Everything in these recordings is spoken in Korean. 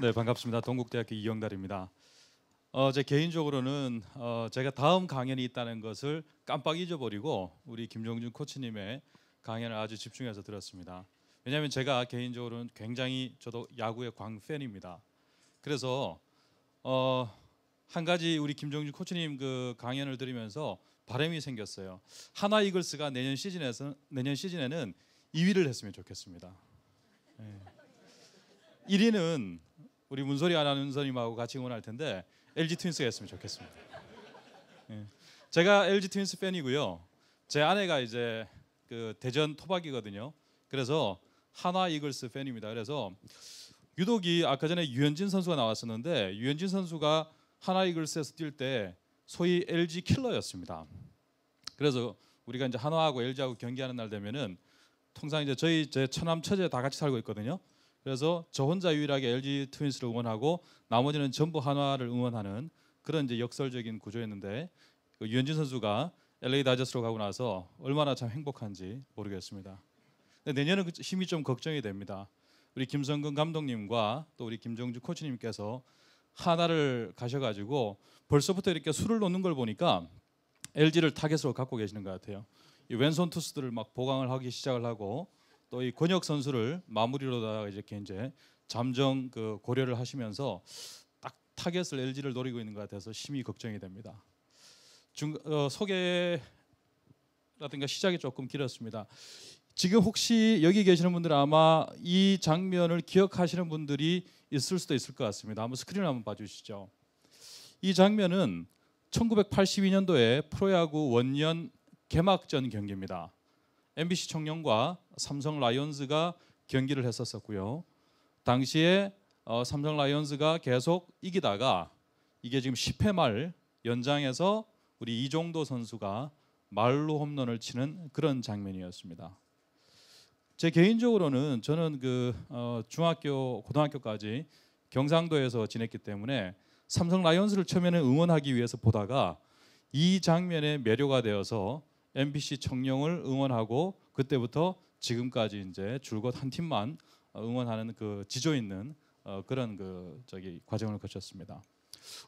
네 반갑습니다. 동국대학교 이영달입니다. 어, 제 개인적으로는 어, 제가 다음 강연이 있다는 것을 깜빡 잊어버리고 우리 김종준 코치님의 강연을 아주 집중해서 들었습니다. 왜냐하면 제가 개인적으로는 굉장히 저도 야구의 광팬입니다. 그래서 어, 한 가지 우리 김종준 코치님 그 강연을 들으면서 바람이 생겼어요. 하나 이글스가 내년 시즌에서 내년 시즌에는 2위를 했으면 좋겠습니다. 네. 예. 1위는 우리 문소리 아나운서님하고 같이 응원할 텐데 LG 트윈스가 했으면 좋겠습니다. 네. 제가 LG 트윈스 팬이고요. 제 아내가 이제 그 대전 토박이거든요. 그래서 하나 이글스 팬입니다. 그래서 유독이 아까 전에 유현진 선수가 나왔었는데 유현진 선수가 하나 이글스에서 뛸때 소위 LG 킬러였습니다. 그래서 우리가 이제 한화하고 LG하고 경기하는 날 되면은 통상 이제 저희 제 처남 처제 다 같이 살고 있거든요. 그래서 저 혼자 유일하게 LG 트윈스를 응원하고 나머지는 전부 한화를 응원하는 그런 이제 역설적인 구조였는데 그 유현진 선수가 LA 다저스로 가고 나서 얼마나 참 행복한지 모르겠습니다. 내년은 그 힘이 좀 걱정이 됩니다. 우리 김성근 감독님과 또 우리 김종주 코치님께서 하나를 가셔가지고 벌써부터 이렇게 술을 놓는 걸 보니까 LG를 타겟으로 갖고 계시는 것 같아요. 왼손 투수들을 막 보강을 하기 시작을 하고 또 이 권혁 선수를 마무리로다가 이렇게 이제 잠정 그 고려를 하시면서 딱 타겟을 LG를 노리고 있는 것 같아서 심히 걱정이 됩니다. 중 어, 소개라든가 시작이 조금 길었습니다. 지금 혹시 여기 계시는 분들 아마 이 장면을 기억하시는 분들이 있을 수도 있을 것 같습니다. 한번 스크린 한번 봐주시죠. 이 장면은 1982년도에 프로야구 원년 개막전 경기입니다. MBC 청년과 삼성 라이온즈가 경기를 했었었고요. 당시에 어, 삼성 라이온즈가 계속 이기다가 이게 지금 10회 말 연장에서 우리 이종도 선수가 말로 홈런을 치는 그런 장면이었습니다. 제 개인적으로는 저는 그 어, 중학교 고등학교까지 경상도에서 지냈기 때문에 삼성 라이온스를 처음에는 응원하기 위해서 보다가 이 장면에 매료가 되어서 MBC 청룡을 응원하고 그때부터 지금까지 이제 줄곧 한 팀만 어, 응원하는 그 지조 있는 어, 그런 그 저기 과정을 거쳤습니다.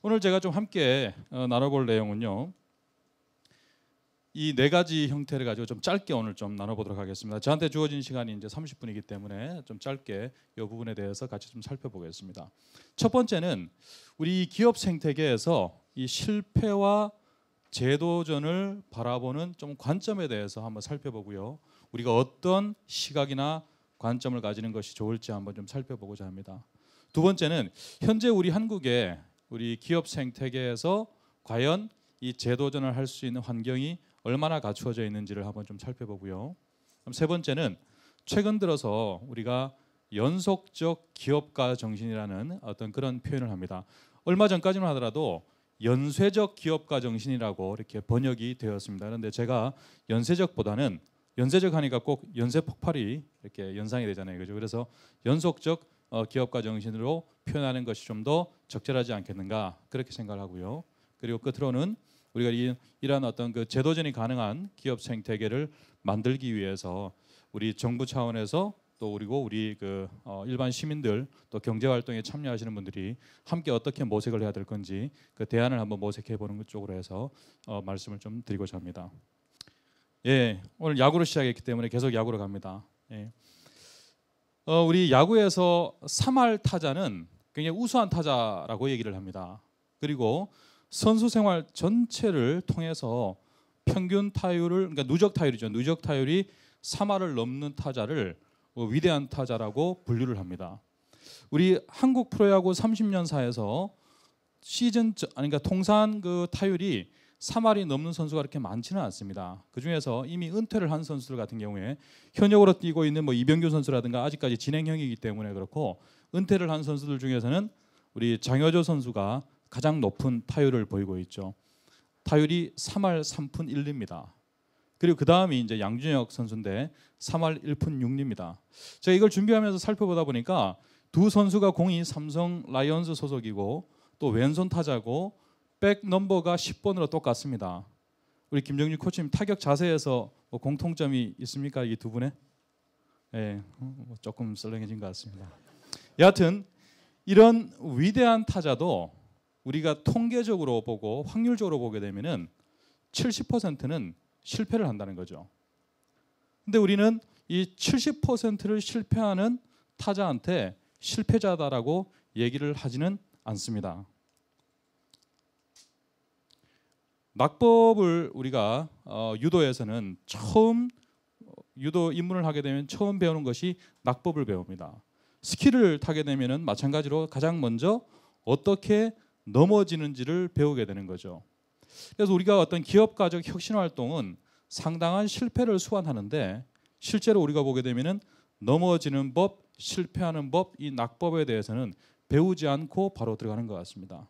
오늘 제가 좀 함께 어, 나눠볼 내용은요. 이네 가지 형태를 가지고 좀 짧게 오늘 좀 나눠보도록 하겠습니다. 저한테 주어진 시간이 이제 30분이기 때문에 좀 짧게 이 부분에 대해서 같이 좀 살펴보겠습니다. 첫 번째는 우리 기업 생태계에서 이 실패와 재도전을 바라보는 좀 관점에 대해서 한번 살펴보고요. 우리가 어떤 시각이나 관점을 가지는 것이 좋을지 한번 좀 살펴보고자 합니다. 두 번째는 현재 우리 한국의 우리 기업 생태계에서 과연 이 재도전을 할 수 있는 환경이 얼마나 갖추어져 있는지를 한번 좀 살펴보고요. 세 번째는 최근 들어서 우리가 연속적 기업가 정신이라는 어떤 그런 표현을 합니다. 얼마 전까지만 하더라도 연쇄적 기업가 정신이라고 이렇게 번역이 되었습니다. 그런데 제가 연쇄적보다는 연쇄적 하니까 꼭 연쇄 폭발이 이렇게 연상이 되잖아요. 그죠? 그래서 연속적 어, 기업가 정신으로 표현하는 것이 좀 더 적절하지 않겠는가 그렇게 생각을 하고요. 그리고 끝으로는 우리가 이, 러한 어떤 그 제도전이 가능한 기업 생태계를 만들기 위해서 우리 정부 차원에서 또 그리고 우리 그 어, 일반 시민들 또 경제 활동에 참여하시는 분들이 함께 어떻게 모색을 해야 될 건지 그 대안을 한번 모색해 보는 쪽으로 해서 어, 말씀을 좀 드리고자 합니다. 예, 오늘 야구로 시작했기 때문에 계속 야구로 갑니다. 예. 어, 우리 야구에서 3할 타자는 굉장히 우수한 타자라고 얘기를 합니다. 그리고 선수 생활 전체를 통해서 평균 타율을 그러니까 누적 타율이죠. 누적 타율이 3할을 넘는 타자를 어, 위대한 타자라고 분류를 합니다. 우리 한국 프로야구 30년사에서 시즌 아니 그러니까 통산 그 타율이 3할이 넘는 선수가 그렇게 많지는 않습니다. 그 중에서 이미 은퇴를 한 선수들 같은 경우에 현역으로 뛰고 있는 뭐 이병규 선수라든가 아직까지 진행형이기 때문에 그렇고 은퇴를 한 선수들 중에서는 우리 장효조 선수가 가장 높은 타율을 보이고 있죠. 타율이 3할 3푼 1리입니다. 그리고 그 다음이 이제 양준혁 선수인데 3할 1푼 6리입니다. 제가 이걸 준비하면서 살펴보다 보니까 두 선수가 공이 삼성 라이언즈 소속이고 또 왼손 타자고 백 넘버가 10번으로 똑같습니다. 우리 김정준 코치님 타격 자세에서 뭐 공통점이 있습니까 이 두 분의? 예, 뭐 조금 썰렁해진 것 같습니다. 여하튼 이런 위대한 타자도 우리가 통계적으로 보고 확률적으로 보게 되면은 70%는 실패를 한다는 거죠. 근데 우리는 이 70%를 실패하는 타자한테 실패자다라고 얘기를 하지는 않습니다. 낙법을 우리가 어, 유도에서는 처음 유도 입문을 하게 되면 처음 배우는 것이 낙법을 배웁니다. 스키를 타게 되면은 마찬가지로 가장 먼저 어떻게 넘어지는지를 배우게 되는 거죠. 그래서 우리가 어떤 기업 가적 혁신 활동은 상당한 실패를 수환하는데 실제로 우리가 보게 되면은 넘어지는 법, 실패하는 법, 이 낙법에 대해서는 배우지 않고 바로 들어가는 것 같습니다.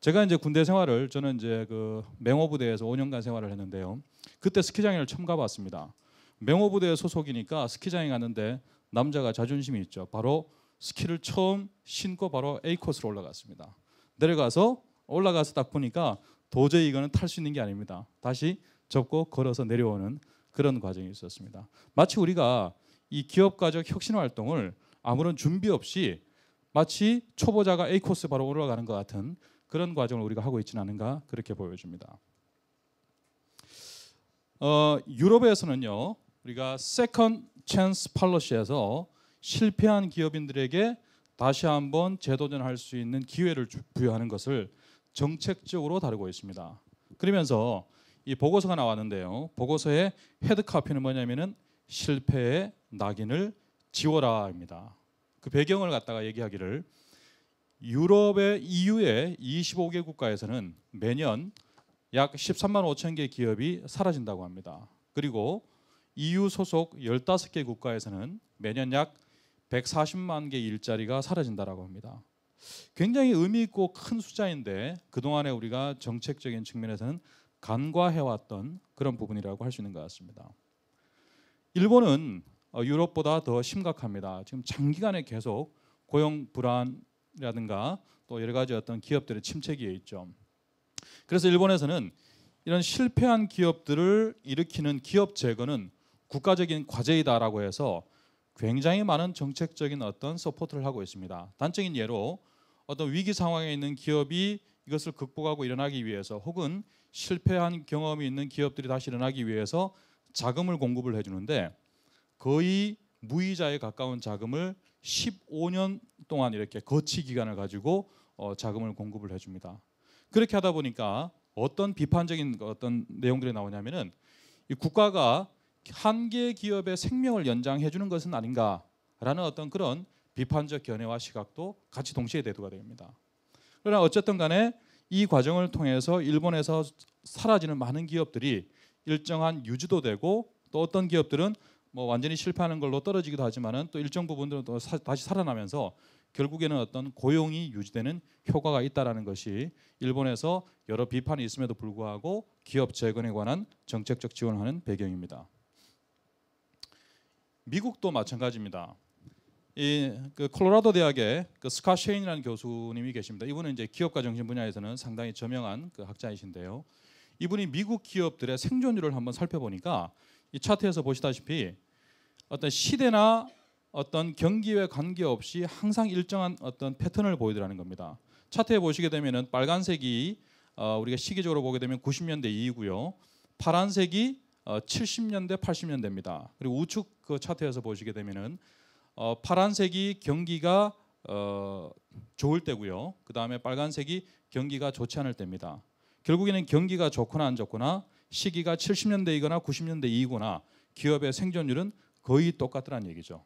제가 이제 군대 생활을 저는 이제 그 맹호부대에서 5년간 생활을 했는데요. 그때 스키장에를 처음 가봤습니다. 맹호부대 소속이니까 스키장에 갔는데 남자가 자존심이 있죠. 바로 스키를 처음 신고 바로 A 코스로 올라갔습니다. 내려가서 올라가서 딱 보니까 도저히 이거는 탈 수 있는 게 아닙니다. 다시 접고 걸어서 내려오는 그런 과정이 있었습니다. 마치 우리가 이 기업가적 혁신 활동을 아무런 준비 없이 마치 초보자가 A 코스 바로 올라가는 것 같은 그런 과정을 우리가 하고 있지는 않은가 그렇게 보여집니다. 어, 유럽에서는요 우리가 세컨 찬스 팔러시에서 실패한 기업인들에게 다시 한번 재도전할 수 있는 기회를 부여하는 것을 정책적으로 다루고 있습니다. 그러면서 이 보고서가 나왔는데요. 보고서의 헤드카피는 뭐냐면은 실패의 낙인을 지워라입니다. 그 배경을 갖다가 얘기하기를 유럽의 EU의 25개 국가에서는 매년 약 13만 5천 개 기업이 사라진다고 합니다. 그리고 EU 소속 15개 국가에서는 매년 약 140만 개 일자리가 사라진다라고 합니다. 굉장히 의미 있고 큰 숫자인데 그동안에 우리가 정책적인 측면에서는 간과해 왔던 그런 부분이라고 할 수 있는 것 같습니다. 일본은 어, 유럽보다 더 심각합니다. 지금 장기간에 계속 고용 불안이라든가 또 여러 가지 어떤 기업들의 침체기에 있죠. 그래서 일본에서는 이런 실패한 기업들을 일으키는 기업 제거는 국가적인 과제이다라고 해서 굉장히 많은 정책적인 어떤 서포트를 하고 있습니다. 단적인 예로 어떤 위기 상황에 있는 기업이 이것을 극복하고 일어나기 위해서 혹은 실패한 경험이 있는 기업들이 다시 일어나기 위해서 자금을 공급을 해주는데 거의 무이자에 가까운 자금을 15년 동안 이렇게 거치 기간을 가지고 어, 자금을 공급을 해줍니다. 그렇게 하다 보니까 어떤 비판적인 어떤 내용들이 나오냐면은 이 국가가 한계 기업의 생명을 연장해 주는 것은 아닌가라는 어떤 그런 비판적 견해와 시각도 같이 동시에 대두가 됩니다. 그러나 어쨌든 간에 이 과정을 통해서 일본에서 사라지는 많은 기업들이 일정한 유지도 되고 또 어떤 기업들은 뭐 완전히 실패하는 걸로 떨어지기도 하지만은 또 일정 부분들은 또 사, 다시 살아나면서 결국에는 어떤 고용이 유지되는 효과가 있다라는 것이 일본에서 여러 비판이 있음에도 불구하고 기업 재건에 관한 정책적 지원 하는 배경입니다. 미국도 마찬가지입니다. 이그 콜로라도 대학의 그 스카 셰인이라는 교수님이 계십니다. 이분은 이제 기업가 정신 분야에서는 상당히 저명한 그 학자이신데요. 이분이 미국 기업들의 생존율을 한번 살펴보니까 이 차트에서 보시다시피 어떤 시대나 어떤 경기에 관계없이 항상 일정한 어떤 패턴을 보이더라는 겁니다. 차트에 보시게 되면은 빨간색이 어 우리가 시기적으로 보게 되면 90년대 이후고요. 파란색이 70년대 어, 80년대입니다. 그리고 우측 그 차트에서 보시게 되면은 어, 파란색이 경기가 어, 좋을 때고요. 그 다음에 빨간색이 경기가 좋지 않을 때입니다. 결국에는 경기가 좋거나 안 좋거나 시기가 70년대이거나 90년대이거나 기업의 생존율은 거의 똑같다는 얘기죠.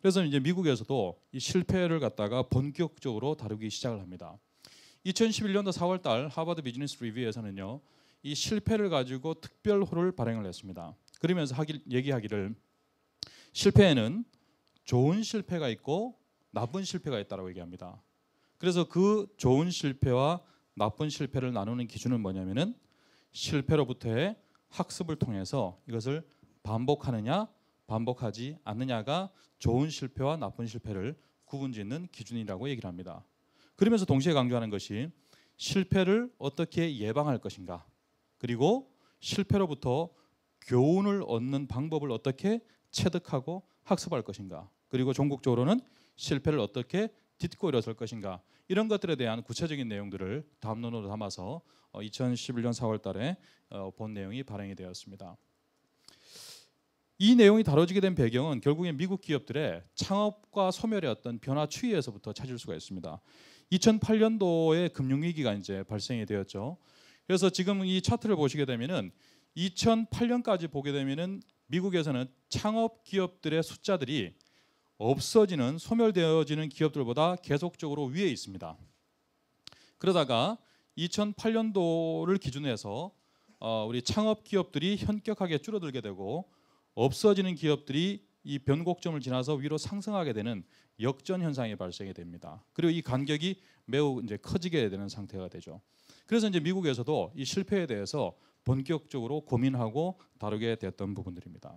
그래서 이제 미국에서도 이 실패를 갖다가 본격적으로 다루기 시작을 합니다. 2011년도 4월달 하버드 비즈니스 리뷰에서는요, 이 실패를 가지고 특별호를 발행을 했습니다. 그러면서 하기, 얘기하기를 실패에는 좋은 실패가 있고 나쁜 실패가 있다라고 얘기합니다. 그래서 그 좋은 실패와 나쁜 실패를 나누는 기준은 뭐냐면은 실패로부터의 학습을 통해서 이것을 반복하느냐 반복하지 않느냐가 좋은 실패와 나쁜 실패를 구분짓는 기준이라고 얘기를 합니다. 그러면서 동시에 강조하는 것이 실패를 어떻게 예방할 것인가 그리고 실패로부터 교훈을 얻는 방법을 어떻게 체득하고 학습할 것인가. 그리고 종국적으로는 실패를 어떻게 딛고 일어설 것인가. 이런 것들에 대한 구체적인 내용들을 다음 론으로 담아서 2011년 어, 4월 달에 어, 본 내용이 발행이 되었습니다. 이 내용이 다뤄지게 된 배경은 결국에 미국 기업들의 창업과 소멸의 어떤 변화 추이에서부터 찾을 수가 있습니다. 2008년도에 금융위기가 이제 발생이 되었죠. 그래서 지금 이 차트를 보시게 되면은 2008년까지 보게 되면은 미국에서는 창업 기업들의 숫자들이 없어지는 소멸되어지는 기업들보다 계속적으로 위에 있습니다. 그러다가 2008년도를 기준으로 해서 어, 우리 창업 기업들이 현격하게 줄어들게 되고 없어지는 기업들이 이 변곡점을 지나서 위로 상승하게 되는 역전 현상이 발생이 됩니다. 그리고 이 간격이 매우 이제 커지게 되는 상태가 되죠. 그래서 이제 미국에서도 이 실패에 대해서 본격적으로 고민하고 다루게 됐던 부분들입니다.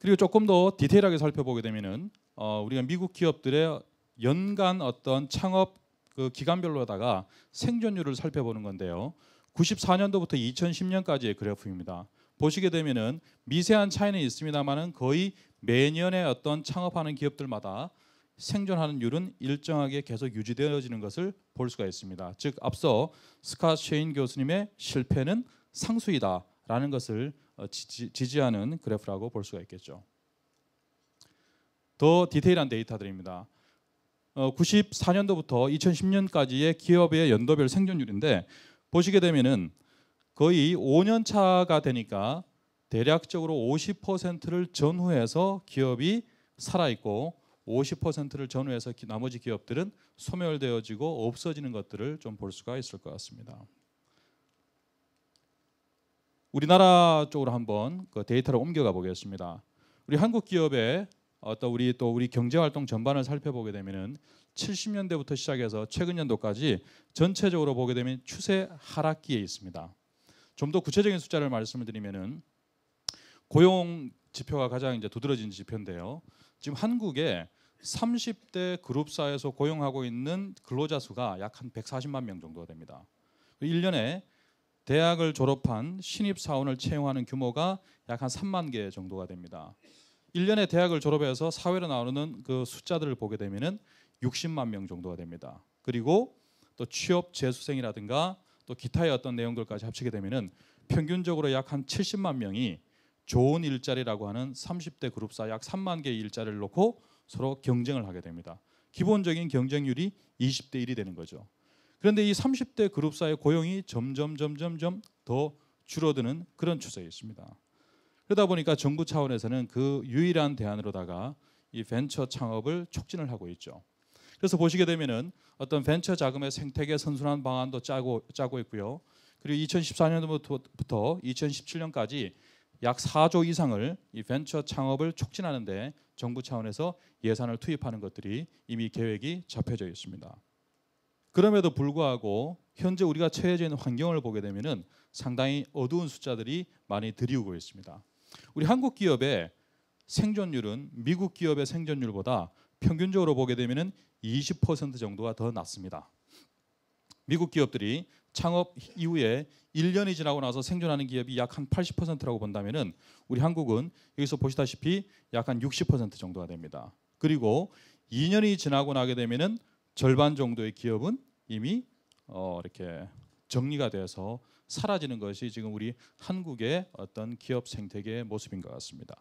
그리고 조금 더 디테일하게 살펴보게 되면은 어, 우리가 미국 기업들의 연간 어떤 창업 그 기간별로다가 생존율을 살펴보는 건데요. 94년도부터 2010년까지의 그래프입니다. 보시게 되면은 미세한 차이는 있습니다만은 거의 매년의 어떤 창업하는 기업들마다 생존하는율은 일정하게 계속 유지되어지는 것을 볼 수가 있습니다. 즉 앞서 스카 셰인 교수님의 실패는 상수이다라는 것을 어, 지지, 하는 그래프라고 볼 수가 있겠죠. 더 디테일한 데이터들입니다. 94년도부터 어, 2010년까지의 기업의 연도별 생존율인데 보시게 되면은 거의 5년 차가 되니까 대략적으로 50%를 전후해서 기업이 살아 있고 50%를 전후해서 나머지 기업들은 소멸되어지고 없어지는 것들을 좀 볼 수가 있을 것 같습니다. 우리나라 쪽으로 한번 그 데이터를 옮겨가 보겠습니다. 우리 한국 기업의 어떤 우리 또 우리 경제 활동 전반을 살펴보게 되면은 70년대부터 시작해서 최근 연도까지 전체적으로 보게 되면 추세 하락기에 있습니다. 좀 더 구체적인 숫자를 말씀을 드리면은 고용 지표가 가장 이제 두드러진 지표인데요. 지금 한국의 30대 그룹사에서 고용하고 있는 근로자 수가 약 한 140만 명 정도 됩니다. 1년에 대학을 졸업한 신입 사원을 채용하는 규모가 약 한 3만 개 정도가 됩니다. 1년에 대학을 졸업해서 사회로 나오는 그 숫자들을 보게 되면은 60만 명 정도가 됩니다. 그리고 또 취업 재수생이라든가 또 기타의 어떤 내용들까지 합치게 되면은 평균적으로 약 한 70만 명이 좋은 일자리라고 하는 30대 그룹사 약 3만 개의 일자리를 놓고 서로 경쟁을 하게 됩니다. 기본적인 경쟁률이 20대 1이 되는 거죠. 그런데 이 30대 그룹사의 고용이 점점 점점점 더 줄어드는 그런 추세에 있습니다. 그러다 보니까 정부 차원에서는 그 유일한 대안으로다가 이 벤처 창업을 촉진을 하고 있죠. 그래서 보시게 되면은 어떤 벤처 자금의 생태계 선순환 방안도 짜고 짜고 있고요. 그리고 2 0 1 4년부터 2017년까지 약 4조 이상을 이 벤처 창업을 촉진하는데 정부 차원에서 예산을 투입하는 것들이 이미 계획이 잡혀져 있습니다. 그럼에도 불구하고 현재 우리가 처해져 있는 환경을 보게 되면은 상당히 어두운 숫자들이 많이 들이우고 있습니다. 우리 한국 기업의 생존율은 미국 기업의 생존율보다 평균적으로 보게 되면은 20% 정도가 더 낮습니다. 미국 기업들이 창업 이후에 1년이 지나고 나서 생존하는 기업이 약 한 80%라고 본다면은 우리 한국은 여기서 보시다시피 약 한 60% 정도가 됩니다. 그리고 2년이 지나고 나게 되면은 절반 정도의 기업은 이미 어 이렇게 정리가 돼서 사라지는 것이 지금 우리 한국의 어떤 기업 생태계의 모습인 것 같습니다.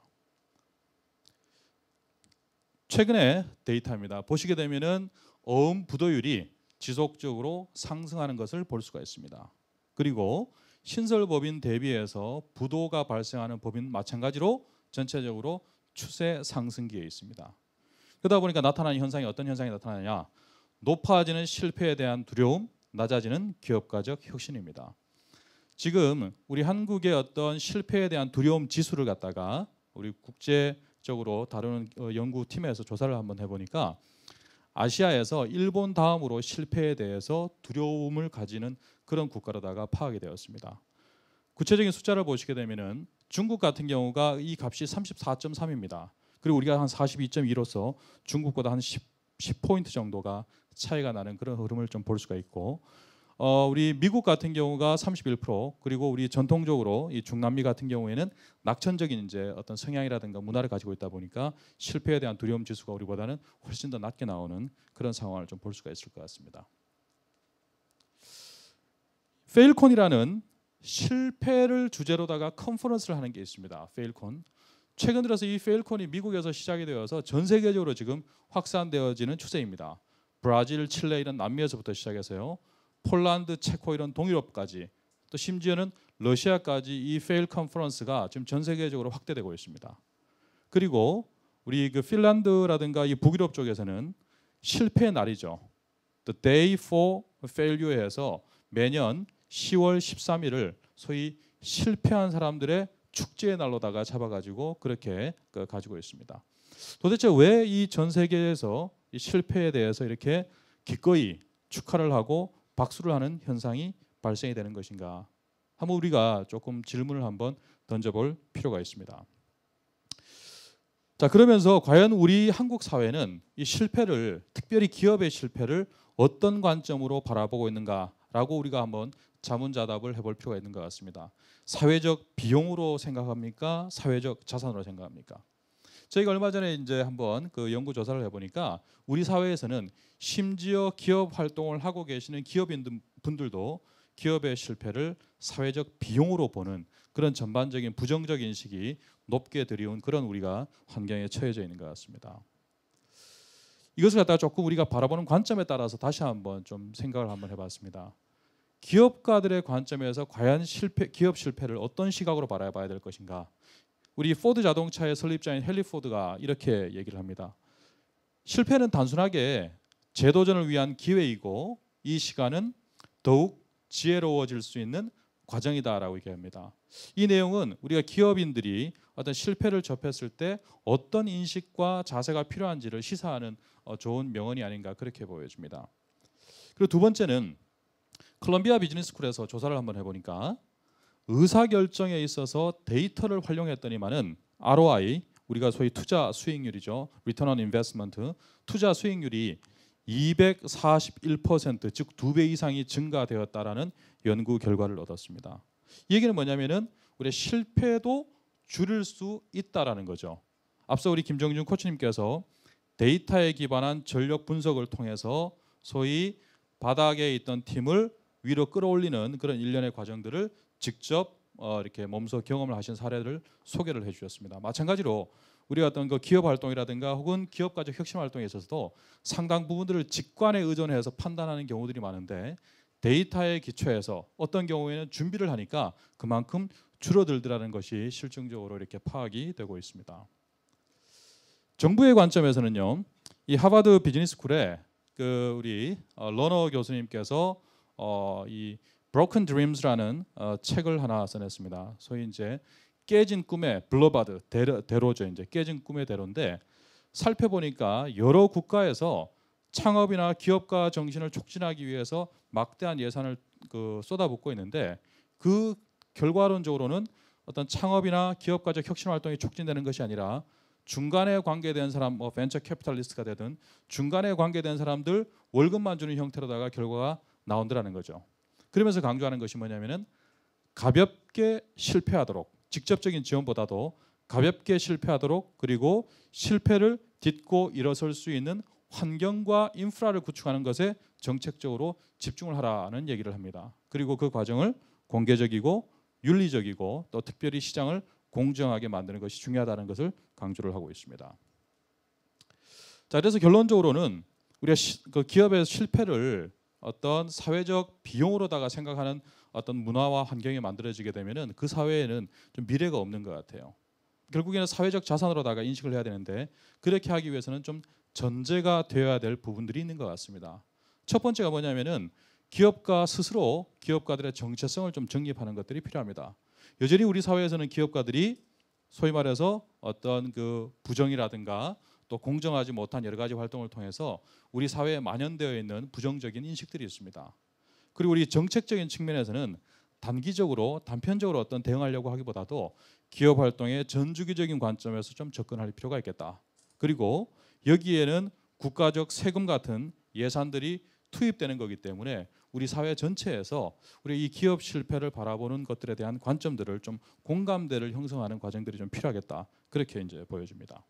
최근에 데이터입니다. 보시게 되면은 어음 부도율이 지속적으로 상승하는 것을 볼 수가 있습니다. 그리고 신설 법인 대비해서 부도가 발생하는 법인 마찬가지로 전체적으로 추세 상승기에 있습니다. 그러다 보니까 나타나는 현상이 어떤 현상이 나타나냐? 높아지는 실패에 대한 두려움, 낮아지는 기업가적 혁신입니다. 지금 우리 한국의 어떤 실패에 대한 두려움 지수를 갖다가 우리 국제적으로 다루는 어, 연구팀에서 조사를 한번 해보니까 아시아에서 일본 다음으로 실패에 대해서 두려움을 가지는 그런 국가로다가 파악이 되었습니다. 구체적인 숫자를 보시게 되면은 중국 같은 경우가 이 값이 34.3입니다. 그리고 우리가 한 42.2로서 중국보다 한 10, 10포인트 정도가 차이가 나는 그런 흐름을 좀 볼 수가 있고 어, 우리 미국 같은 경우가 31% 그리고 우리 전통적으로 이 중남미 같은 경우에는 낙천적인 이제 어떤 성향이라든가 문화를 가지고 있다 보니까 실패에 대한 두려움 지수가 우리보다는 훨씬 더 낮게 나오는 그런 상황을 좀 볼 수가 있을 것 같습니다. 페일콘이라는 실패를 주제로다가 컨퍼런스를 하는 게 있습니다. 페일콘. 최근 들어서 이 페일콘이 미국에서 시작이 되어서 전 세계적으로 지금 확산되어지는 추세입니다. 브라질, 칠레 이런 남미에서부터 시작해서요. 폴란드, 체코 이런 동유럽까지 또 심지어는 러시아까지 이 페일 컨퍼런스가 지금 전 세계적으로 확대되고 있습니다. 그리고 우리 그 핀란드라든가 이 북유럽 쪽에서는 실패의 날이죠. The Day for Failure에서 매년 10월 13일을 소위 실패한 사람들의 축제의 날로다가 잡아가지고 그렇게 그 가지고 있습니다. 도대체 왜 이 전 세계에서 이 실패에 대해서 이렇게 기꺼이 축하를 하고 박수를 하는 현상이 발생이 되는 것인가? 한번 우리가 조금 질문을 한번 던져볼 필요가 있습니다. 자 그러면서 과연 우리 한국 사회는 이 실패를 특별히 기업의 실패를 어떤 관점으로 바라보고 있는가라고 우리가 한번 자문자답을 해볼 필요가 있는 것 같습니다. 사회적 비용으로 생각합니까? 사회적 자산으로 생각합니까? 저희가 얼마 전에 이제 한번 그 연구 조사를 해보니까 우리 사회에서는 심지어 기업 활동을 하고 계시는 기업인 분들도 기업의 실패를 사회적 비용으로 보는 그런 전반적인 부정적 인식이 높게 들이온 그런 우리가 환경에 처해져 있는 것 같습니다. 이것을 갖다가 조금 우리가 바라보는 관점에 따라서 다시 한번 좀 생각을 한번 해봤습니다. 기업가들의 관점에서 과연 실패, 기업 실패를 어떤 시각으로 바라봐야 될 것인가? 우리 포드 자동차의 설립자인 헨리 포드가 이렇게 얘기를 합니다. 실패는 단순하게 재도전을 위한 기회이고 이 시간은 더욱 지혜로워질 수 있는 과정이다라고 얘기합니다. 이 내용은 우리가 기업인들이 어떤 실패를 접했을 때 어떤 인식과 자세가 필요한지를 시사하는 어, 좋은 명언이 아닌가 그렇게 보여집니다. 그리고 두 번째는 콜롬비아 비즈니스 쿨에서 조사를 한번 해보니까 의사결정에 있어서 데이터를 활용했더니만은 ROI 우리가 소위 투자 수익률이죠. Return on Investment 투자 수익률이 241%즉 두 배 이상이 증가되었다라는 연구 결과를 얻었습니다. 이 얘기는 뭐냐면은 우리 실패도 줄일 수 있다라는 거죠. 앞서 우리 김정준 코치님께서 데이터에 기반한 전력 분석을 통해서 소위 바닥에 있던 팀을 위로 끌어올리는 그런 일련의 과정들을 직접 어, 이렇게 몸소 경험을 하신 사례를 소개를 해주셨습니다. 마찬가지로 우리 어떤 그 기업 활동이라든가 혹은 기업가적 혁신 활동에 있어서도 상당 부분들을 직관에 의존해서 판단하는 경우들이 많은데 데이터에 기초해서 어떤 경우에는 준비를 하니까 그만큼 줄어들더라는 것이 실증적으로 이렇게 파악이 되고 있습니다. 정부의 관점에서는요, 이 하버드 비즈니스쿨에 그 우리 어, 러너 교수님께서 어, 이 Broken Dreams라는 어, 책을 하나 써냈습니다. 소위 이제 깨진 꿈의 블러바드 대로, 대로죠. 이제 깨진 꿈의 대로인데 살펴보니까 여러 국가에서 창업이나 기업가 정신을 촉진하기 위해서 막대한 예산을 그 쏟아붓고 있는데 그 결과론적으로는 어떤 창업이나 기업가적 혁신 활동이 촉진되는 것이 아니라 중간에 관계된 사람, 뭐 벤처 캐피탈리스트가 되든 중간에 관계된 사람들 월급만 주는 형태로다가 결과가 나온다라는 거죠. 그러면서 강조하는 것이 뭐냐면은 가볍게 실패하도록 직접적인 지원보다도 가볍게 실패하도록 그리고 실패를 딛고 일어설 수 있는 환경과 인프라를 구축하는 것에 정책적으로 집중을 하라는 얘기를 합니다. 그리고 그 과정을 공개적이고 윤리적이고 또 특별히 시장을 공정하게 만드는 것이 중요하다는 것을 강조를 하고 있습니다. 자, 그래서 결론적으로는 우리가 그 기업의 실패를 어떤 사회적 비용으로다가 생각하는 어떤 문화와 환경이 만들어지게 되면은 그 사회에는 좀 미래가 없는 것 같아요. 결국에는 사회적 자산으로다가 인식을 해야 되는데 그렇게 하기 위해서는 좀 전제가 되어야 될 부분들이 있는 것 같습니다. 첫 번째가 뭐냐면은 기업가 스스로 기업가들의 정체성을 좀 정립하는 것들이 필요합니다. 여전히 우리 사회에서는 기업가들이 소위 말해서 어떤 그 부정이라든가 또 공정하지 못한 여러 가지 활동을 통해서 우리 사회에 만연되어 있는 부정적인 인식들이 있습니다. 그리고 우리 정책적인 측면에서는 단기적으로 단편적으로 어떤 대응하려고 하기보다도 기업 활동의 전주기적인 관점에서 좀 접근할 필요가 있겠다. 그리고 여기에는 국가적 세금 같은 예산들이 투입되는 거기 때문에 우리 사회 전체에서 우리 이 기업 실패를 바라보는 것들에 대한 관점들을 좀 공감대를 형성하는 과정들이 좀 필요하겠다. 그렇게 이제 보여집니다.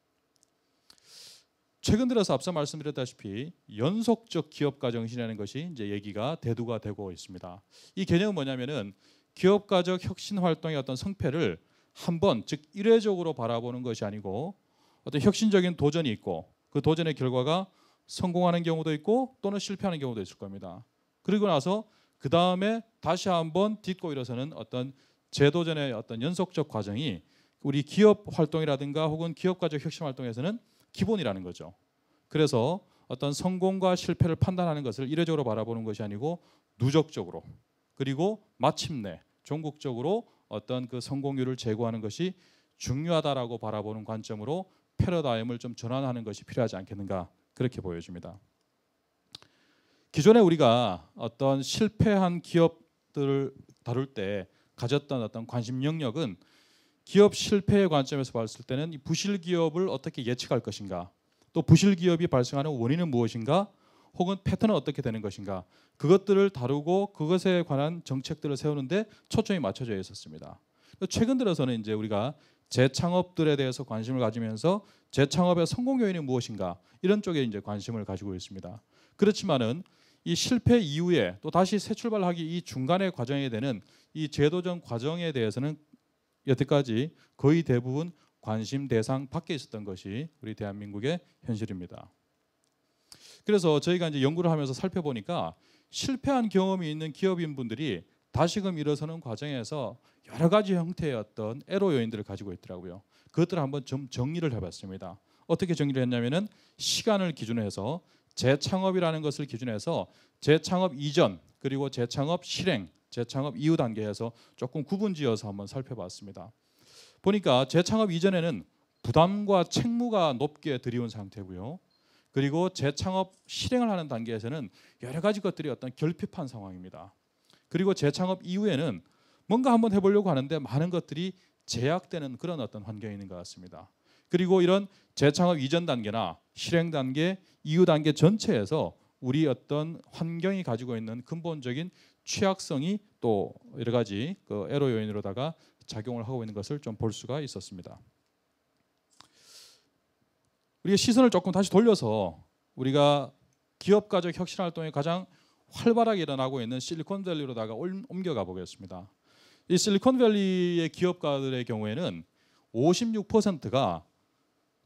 최근 들어서 앞서 말씀드렸다시피 연속적 기업가 정신이라는 것이 이제 얘기가 대두가 되고 있습니다. 이 개념은 뭐냐면은 기업가적 혁신 활동의 어떤 성패를 한 번 즉 일회적으로 바라보는 것이 아니고 어떤 혁신적인 도전이 있고 그 도전의 결과가 성공하는 경우도 있고 또는 실패하는 경우도 있을 겁니다. 그리고 나서 그 다음에 다시 한번 딛고 일어서는 어떤 재도전의 어떤 연속적 과정이 우리 기업 활동이라든가 혹은 기업가적 혁신 활동에서는 기본이라는 거죠. 그래서 어떤 성공과 실패를 판단하는 것을 이례적으로 바라보는 것이 아니고 누적적으로 그리고 마침내 종국적으로 어떤 그 성공률을 제고하는 것이 중요하다라고 바라보는 관점으로 패러다임을 좀 전환하는 것이 필요하지 않겠는가 그렇게 보여집니다. 기존에 우리가 어떤 실패한 기업들을 다룰 때 가졌던 어떤 관심 영역은 기업 실패의 관점에서 봤을 때는 부실 기업을 어떻게 예측할 것인가, 또 부실 기업이 발생하는 원인은 무엇인가, 혹은 패턴은 어떻게 되는 것인가, 그것들을 다루고 그것에 관한 정책들을 세우는데 초점이 맞춰져 있었습니다. 최근 들어서는 이제 우리가 재창업들에 대해서 관심을 가지면서 재창업의 성공 요인이 무엇인가 이런 쪽에 이제 관심을 가지고 있습니다. 그렇지만은 이 실패 이후에 또 다시 새 출발하기 이 중간의 과정에 되는 이제도적 과정에 대해서는 여태까지 거의 대부분 관심 대상 밖에 있었던 것이 우리 대한민국의 현실입니다. 그래서 저희가 이제 연구를 하면서 살펴보니까 실패한 경험이 있는 기업인 분들이 다시금 일어서는 과정에서 여러 가지 형태의 어떤 애로 요인들을 가지고 있더라고요. 그것들을 한번 좀 정리를 해봤습니다. 어떻게 정리를 했냐면은 시간을 기준으로 해서 재창업이라는 것을 기준해서 재창업 이전 그리고 재창업 실행 재창업 이후 단계에서 조금 구분지어서 한번 살펴봤습니다. 보니까 재창업 이전에는 부담과 책무가 높게 들이온 상태고요. 그리고 재창업 실행을 하는 단계에서는 여러 가지 것들이 어떤 결핍한 상황입니다. 그리고 재창업 이후에는 뭔가 한번 해보려고 하는데 많은 것들이 제약되는 그런 어떤 환경이 있는 것 같습니다. 그리고 이런 재창업 이전 단계나 실행 단계, 이후 단계 전체에서 우리 어떤 환경이 가지고 있는 근본적인 취약성이 또 여러 가지 그 에러 요인으로다가 작용을 하고 있는 것을 좀 볼 수가 있었습니다. 우리가 시선을 조금 다시 돌려서 우리가 기업 가적 혁신 활동이 가장 활발하게 일어나고 있는 실리콘밸리로다가 옮겨가 보겠습니다. 이 실리콘밸리의 기업가들의 경우에는 56%가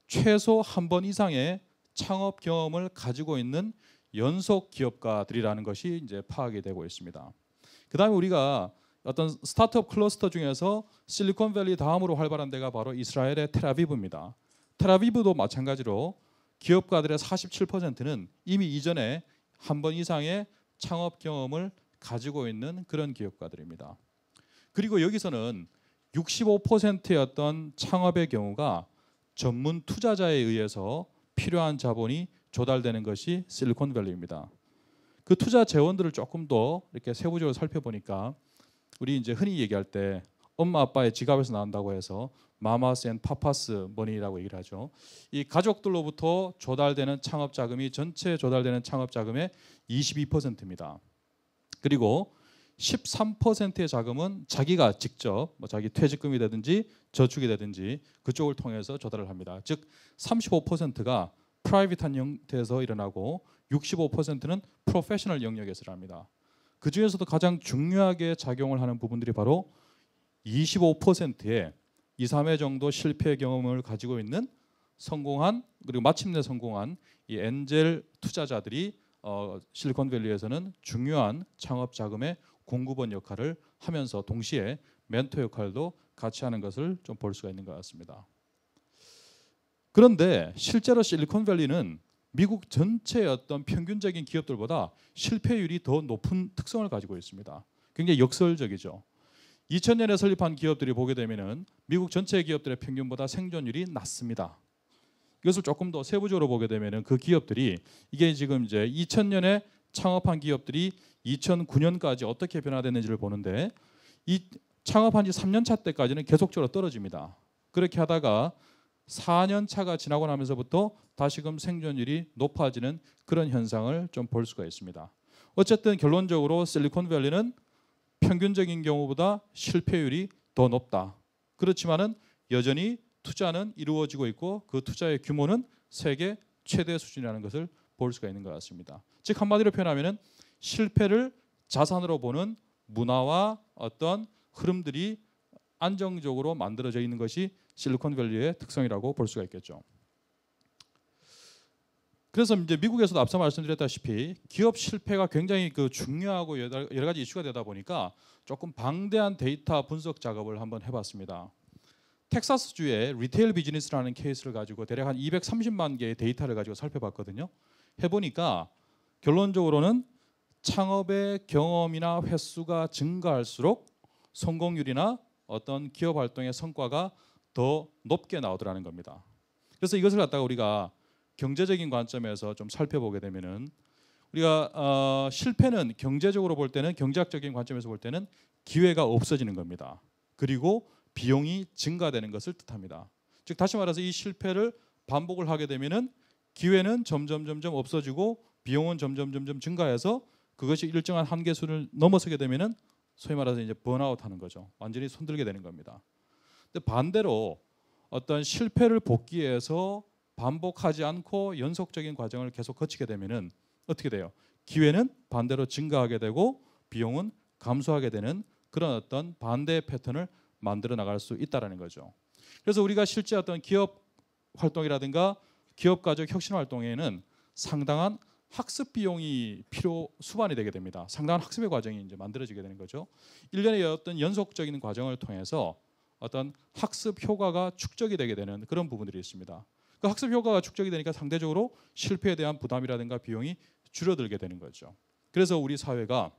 최소 한 번 이상의 창업 경험을 가지고 있는 연속 기업가들이라는 것이 이제 파악이 되고 있습니다. 그다음에 우리가 어떤 스타트업 클러스터 중에서 실리콘밸리 다음으로 활발한 데가 바로 이스라엘의 테라비브입니다. 테라비브도 마찬가지로 기업가들의 47%는 이미 이전에 한 번 이상의 창업 경험을 가지고 있는 그런 기업가들입니다. 그리고 여기서는 65%였던 창업의 경우가 전문 투자자에 의해서 필요한 자본이 조달되는 것이 실리콘밸리입니다. 그 투자 재원들을 조금 더 이렇게 세부적으로 살펴보니까 우리 이제 흔히 얘기할 때 엄마 아빠의 지갑에서 나온다고 해서 마마스 앤 파파스 머니라고 얘기를 하죠. 이 가족들로부터 조달되는 창업 자금이 전체 조달되는 창업 자금의 22%입니다. 그리고 13%의 자금은 자기가 직접 뭐 자기 퇴직금이 되든지 저축이 되든지 그쪽을 통해서 조달을 합니다. 즉 35%가 프라이빗한 영역에서 일어나고 65%는 프로페셔널 영역에서 일어니다그 중에서도 가장 중요하게 작용을 하는 부분들이 바로 25%의 2, 3회 정도 실패 경험을 가지고 있는 성공한 그리고 마침내 성공한 이 엔젤 투자자들이 어, 실리콘밸리에서는 중요한 창업 자금의 공급원 역할을 하면서 동시에 멘토 역할도 같이 하는 것을 좀 볼 수가 있는 것 같습니다. 그런데 실제로 실리콘밸리는 미국 전체의 어떤 평균적인 기업들보다 실패율이 더 높은 특성을 가지고 있습니다. 굉장히 역설적이죠. 2000년에 설립한 기업들이 보게 되면 미국 전체 기업들의 평균보다 생존율이 낮습니다. 이것을 조금 더 세부적으로 보게 되면그 기업들이 이게 지금 이제 2000년에 창업한 기업들이 2009년까지 어떻게 변화됐는지를 보는데 이 창업한 지 3년 차 때까지는 계속적으로 떨어집니다. 그렇게 하다가 4년 차가 지나고 나면서부터 다시금 생존율이 높아지는 그런 현상을 좀 볼 수가 있습니다. 어쨌든 결론적으로 실리콘밸리는 평균적인 경우보다 실패율이 더 높다. 그렇지만은 여전히 투자는 이루어지고 있고 그 투자의 규모는 세계 최대 수준이라는 것을 볼 수가 있는 것 같습니다. 즉 한마디로 표현하면은 실패를 자산으로 보는 문화와 어떤 흐름들이 안정적으로 만들어져 있는 것이 실리콘밸리의 특성이라고 볼 수가 있겠죠. 그래서 이제 미국에서도 앞서 말씀드렸다시피 기업 실패가 굉장히 그 중요하고 여러 가지 이슈가 되다 보니까 조금 방대한 데이터 분석 작업을 한번 해봤습니다. 텍사스 주의 리테일 비즈니스라는 케이스를 가지고 대략 한 230만 개의 데이터를 가지고 살펴봤거든요. 해보니까 결론적으로는 창업의 경험이나 횟수가 증가할수록 성공률이나 어떤 기업 활동의 성과가 더 높게 나오더라는 겁니다. 그래서 이것을 갖다가 우리가 경제적인 관점에서 좀 살펴보게 되면은 우리가 어, 실패는 경제적으로 볼 때는 경제학적인 관점에서 볼 때는 기회가 없어지는 겁니다. 그리고 비용이 증가되는 것을 뜻합니다. 즉 다시 말해서 이 실패를 반복을 하게 되면은 기회는 점점 점점 없어지고 비용은 점점 점점 증가해서 그것이 일정한 한계수를 넘어서게 되면은 소위 말해서 이제 번아웃하는 거죠. 완전히 손들게 되는 겁니다. 근데 반대로 어떤 실패를 복기해서 반복하지 않고 연속적인 과정을 계속 거치게 되면은 어떻게 돼요? 기회는 반대로 증가하게 되고 비용은 감소하게 되는 그런 어떤 반대 패턴을 만들어 나갈 수 있다라는 거죠. 그래서 우리가 실제 어떤 기업 활동이라든가 기업 가족 혁신 활동에는 상당한 학습 비용이 필요 수반이 되게 됩니다. 상당한 학습의 과정이 이제 만들어지게 되는 거죠. 일련의 어떤 연속적인 과정을 통해서 어떤 학습 효과가 축적이 되게 되는 그런 부분들이 있습니다. 그 학습 효과가 축적이 되니까 상대적으로 실패에 대한 부담이라든가 비용이 줄어들게 되는 거죠. 그래서 우리 사회가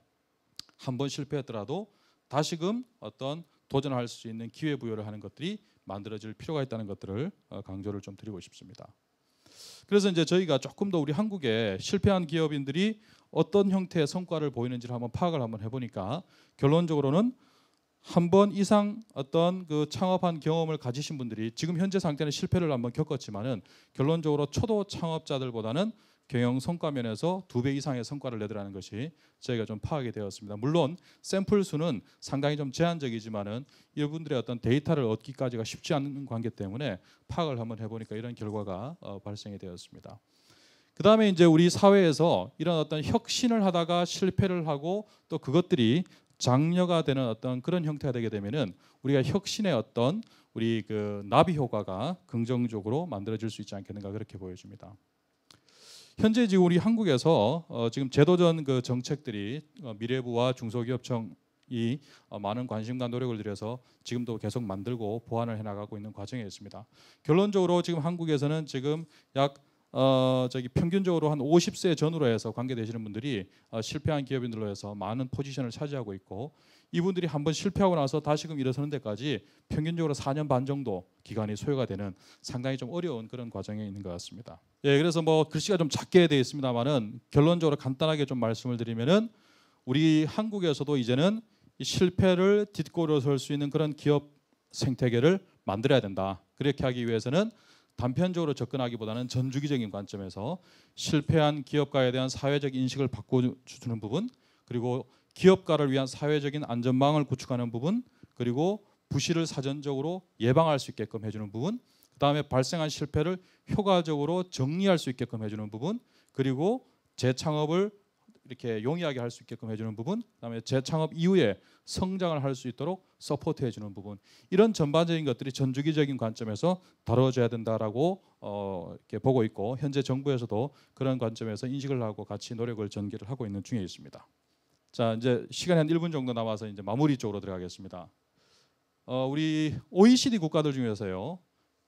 한번 실패했더라도 다시금 어떤 도전할 수 있는 기회 부여를 하는 것들이 만들어질 필요가 있다는 것들을 어, 강조를 좀 드리고 싶습니다. 그래서 이제 저희가 조금 더 우리 한국에 실패한 기업인들이 어떤 형태의 성과를 보이는지를 한번 파악을 한번 해보니까 결론적으로는 한 번 이상 어떤 그 창업한 경험을 가지신 분들이 지금 현재 상태는 실패를 한번 겪었지만은 결론적으로 초도 창업자들보다는 경영 성과 면에서 두 배 이상의 성과를 내더라는 것이 저희가 좀 파악이 되었습니다. 물론 샘플 수는 상당히 좀 제한적이지만은 이분들의 어떤 데이터를 얻기까지가 쉽지 않은 관계 때문에 파악을 한번 해보니까 이런 결과가 어, 발생이 되었습니다. 그 다음에 이제 우리 사회에서 이런 어떤 혁신을 하다가 실패를 하고 또 그것들이 장려가 되는 어떤 그런 형태가 되게 되면은 우리가 혁신의 어떤 우리 그 나비 효과가 긍정적으로 만들어질 수 있지 않겠는가 그렇게 보여집니다. 현재 지금 우리 한국에서 어, 지금 제도전 그 정책들이 어, 미래부와 중소기업청이 어, 많은 관심과 노력을 들여서 지금도 계속 만들고 보완을 해나가고 있는 과정에 있습니다. 결론적으로 지금 한국에서는 지금 약 어, 저기 평균적으로 한 50세 전후로 해서 관계되시는 분들이 어, 실패한 기업인들로 해서 많은 포지션을 차지하고 있고 이분들이 한번 실패하고 나서 다시금 일어서는 데까지 평균적으로 4년 반 정도 기간이 소요가 되는 상당히 좀 어려운 그런 과정에 있는 것 같습니다. 예, 그래서 뭐 글씨가 좀 작게 되어 있습니다만은 결론적으로 간단하게 좀 말씀을 드리면은 우리 한국에서도 이제는 실패를 딛고 일어설 수 있는 그런 기업 생태계를 만들어야 된다. 그렇게 하기 위해서는 단편적으로 접근하기보다는 전주기적인 관점에서 실패한 기업가에 대한 사회적 인식을 바꿔주는 부분 그리고 기업가를 위한 사회적인 안전망을 구축하는 부분 그리고 부실을 사전적으로 예방할 수 있게끔 해주는 부분 그다음에 발생한 실패를 효과적으로 정리할 수 있게끔 해주는 부분 그리고 재창업을 이렇게 용이하게 할 수 있게끔 해주는 부분 그다음에 재창업 이후에 성장을 할 수 있도록 서포트해 주는 부분 이런 전반적인 것들이 전주기적인 관점에서 다뤄져야 된다라고 어, 이렇게 보고 있고 현재 정부에서도 그런 관점에서 인식을 하고 같이 노력을 전개를 하고 있는 중에 있습니다. 자 이제 시간이 한 1분 정도 남아서 이제 마무리 쪽으로 들어가겠습니다. 어, 우리 OECD 국가들 중에서요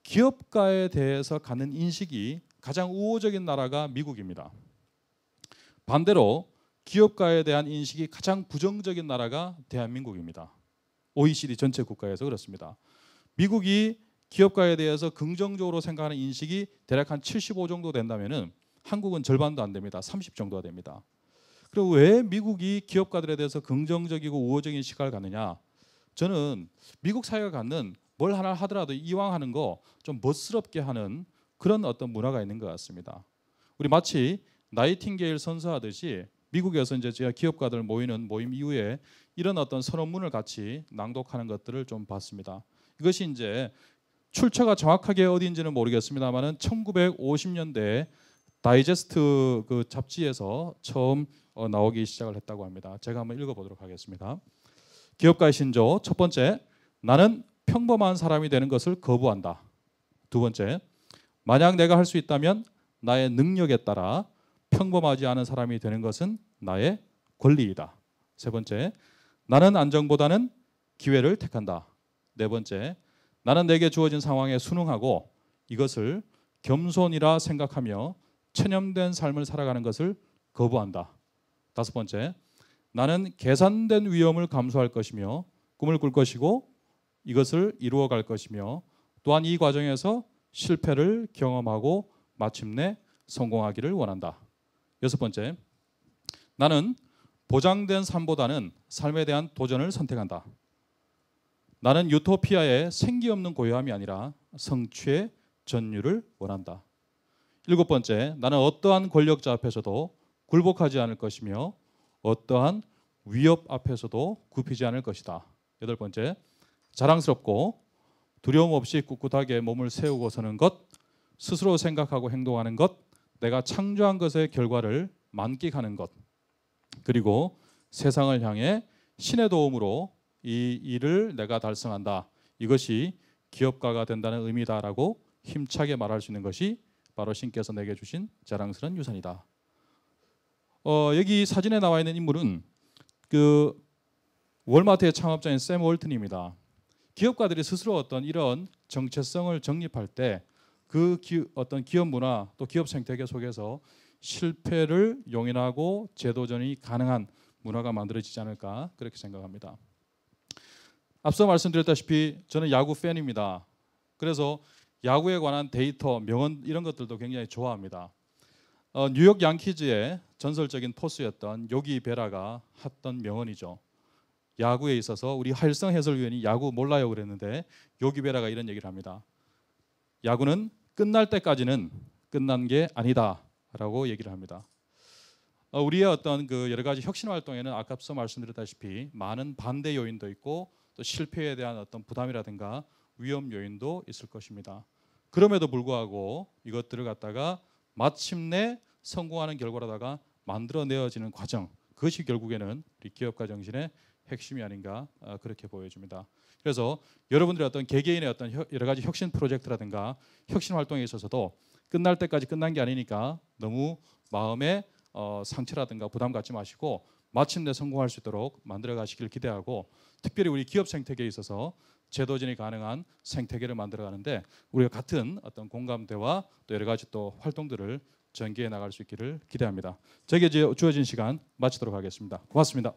기업가에 대해서 가는 인식이 가장 우호적인 나라가 미국입니다. 반대로 기업가에 대한 인식이 가장 부정적인 나라가 대한민국입니다. OECD 전체 국가에서 그렇습니다. 미국이 기업가에 대해서 긍정적으로 생각하는 인식이 대략 한 75 정도 된다면은 한국은 절반도 안 됩니다. 30 정도가 됩니다. 그리고 왜 미국이 기업가들에 대해서 긍정적이고 우호적인 시각을 갖느냐? 저는 미국 사회가 갖는 뭘 하나 하더라도 이왕 하는 거 좀 멋스럽게 하는 그런 어떤 문화가 있는 것 같습니다. 우리 마치 나이팅게일 선수하듯이 미국에서 이제 제가 기업가들 모이는 모임 이후에 이런 어떤 선언문을 같이 낭독하는 것들을 좀 봤습니다. 이것이 이제 출처가 정확하게 어디인지는 모르겠습니다만은 1950년대 다이제스트 그 잡지에서 처음 어 나오기 시작을 했다고 합니다. 제가 한번 읽어보도록 하겠습니다. 기업가의 신조 첫 번째 나는 평범한 사람이 되는 것을 거부한다. 두 번째 만약 내가 할 수 있다면 나의 능력에 따라 평범하지 않은 사람이 되는 것은 나의 권리이다. 세 번째, 나는 안정보다는 기회를 택한다. 네 번째, 나는 내게 주어진 상황에 순응하고 이것을 겸손이라 생각하며 체념된 삶을 살아가는 것을 거부한다. 다섯 번째, 나는 계산된 위험을 감수할 것이며 꿈을 꿀 것이고 이것을 이루어 갈 것이며 또한 이 과정에서 실패를 경험하고 마침내 성공하기를 원한다. 여섯 번째, 나는 보장된 삶보다는 삶에 대한 도전을 선택한다. 나는 유토피아의 생기 없는 고요함이 아니라 성취의 전율을 원한다. 일곱 번째, 나는 어떠한 권력자 앞에서도 굴복하지 않을 것이며 어떠한 위협 앞에서도 굽히지 않을 것이다. 여덟 번째, 자랑스럽고 두려움 없이 꿋꿋하게 몸을 세우고 서는 것, 스스로 생각하고 행동하는 것, 내가 창조한 것의 결과를 만끽하는 것 그리고 세상을 향해 신의 도움으로 이 일을 내가 달성한다. 이것이 기업가가 된다는 의미다라고 힘차게 말할 수 있는 것이 바로 신께서 내게 주신 자랑스러운 유산이다. 어, 여기 사진에 나와 있는 인물은 그 월마트의 창업자인 샘 월튼입니다. 기업가들이 스스로 어떤 이런 정체성을 정립할 때그 기, 어떤 기업 문화 또 기업 생태계 속에서 실패를 용인하고 제도전이 가능한 문화가 만들어지지 않을까 그렇게 생각합니다. 앞서 말씀드렸다시피 저는 야구 팬입니다. 그래서 야구에 관한 데이터, 명언 이런 것들도 굉장히 좋아합니다. 어, 뉴욕 양키즈의 전설적인 포수였던 요기 베라가 했던 명언이죠. 야구에 있어서 우리 활성 해설위원이 야구 몰라요 그랬는데 요기 베라가 이런 얘기를 합니다. 야구는 끝날 때까지는 끝난 게 아니다라고 얘기를 합니다. 어, 우리의 어떤 그 여러 가지 혁신 활동에는 아까서 말씀드렸다시피 많은 반대 요인도 있고 또 실패에 대한 어떤 부담이라든가 위험 요인도 있을 것입니다. 그럼에도 불구하고 이것들을 갖다가 마침내 성공하는 결과라다가 만들어내어지는 과정 그것이 결국에는 우리 기업가 정신의 핵심이 아닌가 어, 그렇게 보여집니다. 그래서 여러분들의 어떤 개개인의 어떤 여러 가지 혁신 프로젝트라든가 혁신 활동에 있어서도 끝날 때까지 끝난 게 아니니까 너무 마음에 어, 상처라든가 부담 갖지 마시고 마침내 성공할 수 있도록 만들어 가시길 기대하고 특별히 우리 기업 생태계에 있어서 제도진이 가능한 생태계를 만들어 가는데 우리가 같은 어떤 공감대와 또 여러 가지 또 활동들을 전개해 나갈 수 있기를 기대합니다. 저에게 주어진 시간 마치도록 하겠습니다. 고맙습니다.